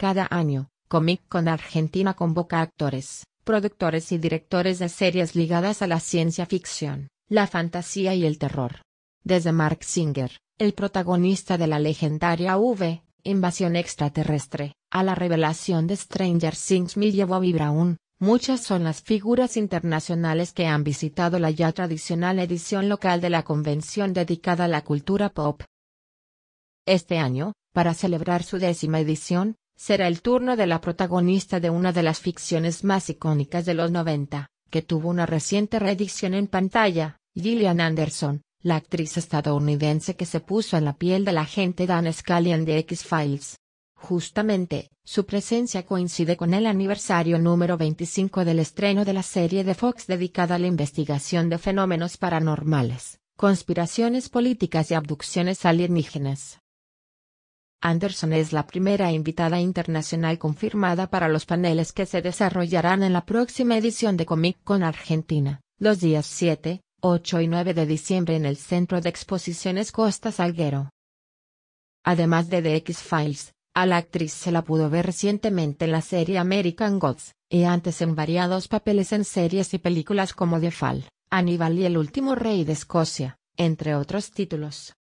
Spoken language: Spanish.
Cada año, Comic Con Argentina convoca actores, productores y directores de series ligadas a la ciencia ficción, la fantasía y el terror. Desde Mark Singer, el protagonista de la legendaria V, Invasión extraterrestre, a la revelación de Stranger Things a a Brown, muchas son las figuras internacionales que han visitado la ya tradicional edición local de la convención dedicada a la cultura pop. Este año, para celebrar su décima edición, será el turno de la protagonista de una de las ficciones más icónicas de los 90, que tuvo una reciente reedición en pantalla, Gillian Anderson, la actriz estadounidense que se puso en la piel de la agente Dan Scallion de X-Files. Justamente, su presencia coincide con el aniversario número 25 del estreno de la serie de Fox dedicada a la investigación de fenómenos paranormales, conspiraciones políticas y abducciones alienígenas. Anderson es la primera invitada internacional confirmada para los paneles que se desarrollarán en la próxima edición de Comic Con Argentina, los días 7, 8 y 9 de diciembre en el Centro de Exposiciones Costa Salguero. Además de The X-Files, a la actriz se la pudo ver recientemente en la serie American Gods, y antes en variados papeles en series y películas como The Fall, Aníbal y El último rey de Escocia, entre otros títulos.